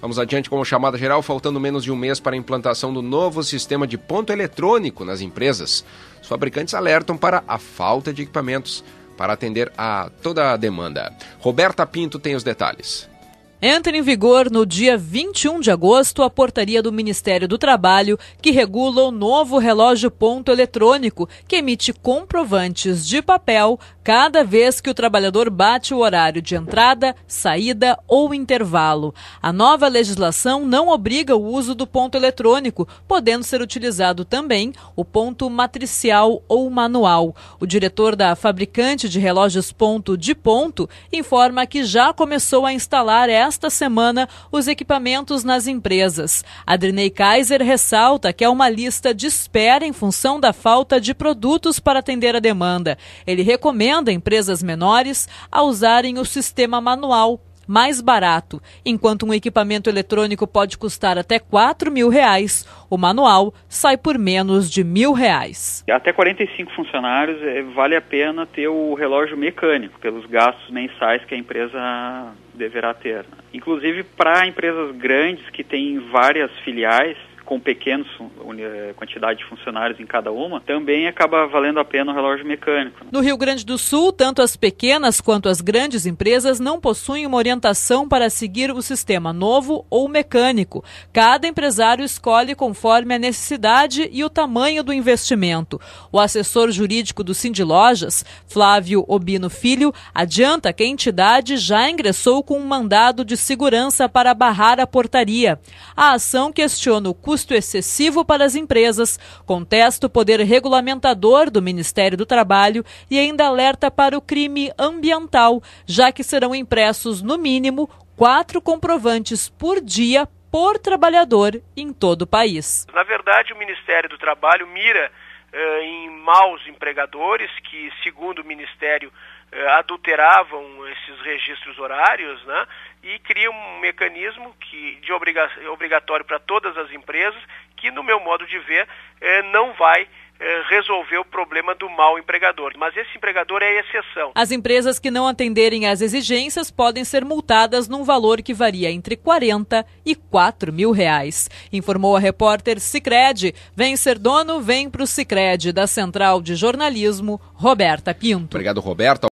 Vamos adiante com a chamada geral, faltando menos de um mês para a implantação do novo sistema de ponto eletrônico nas empresas. Os fabricantes alertam para a falta de equipamentos para atender a toda a demanda. Roberta Pinto tem os detalhes. Entra em vigor no dia 21 de agosto a portaria do Ministério do Trabalho que regula o novo relógio ponto eletrônico, que emite comprovantes de papel cada vez que o trabalhador bate o horário de entrada, saída ou intervalo. A nova legislação não obriga o uso do ponto eletrônico, podendo ser utilizado também o ponto matricial ou manual. O diretor da fabricante de relógios ponto de ponto informa que já começou a instalar essa nesta semana os equipamentos nas empresas. Adrinei Kaiser ressalta que é uma lista de espera em função da falta de produtos para atender a demanda. Ele recomenda empresas menores a usarem o sistema manual mais barato. Enquanto um equipamento eletrônico pode custar até 4 mil reais, o manual sai por menos de mil reais. Até 45 funcionários eh, vale a pena ter o relógio mecânico, pelos gastos mensais que a empresa deverá ter. Inclusive para empresas grandes que têm várias filiais, com pequenas eh, quantidade de funcionários em cada uma, também acaba valendo a pena o relógio mecânico. Né? No Rio Grande do Sul, tanto as pequenas quanto as grandes empresas não possuem uma orientação para seguir o sistema novo ou mecânico. Cada empresário escolhe conforme a necessidade e o tamanho do investimento. O assessor jurídico do Cindy Lojas, Flávio Obino Filho, adianta que a entidade já ingressou com um mandado de segurança para barrar a portaria. A ação questiona o custo custo excessivo para as empresas, contesta o poder regulamentador do Ministério do Trabalho e ainda alerta para o crime ambiental, já que serão impressos, no mínimo, quatro comprovantes por dia por trabalhador em todo o país. Na verdade, o Ministério do Trabalho mira eh, em maus empregadores que, segundo o Ministério, eh, adulteravam esses registros horários, né? E cria um mecanismo que de obrigatório para todas as empresas que, no meu modo de ver, eh, não vai eh, resolver o problema do mau empregador. Mas esse empregador é exceção. As empresas que não atenderem às exigências podem ser multadas num valor que varia entre 40 e 4 mil reais. Informou a repórter Cicred. Vem ser dono, vem para o Cicred, da Central de Jornalismo, Roberta Pinto. Obrigado, Roberta.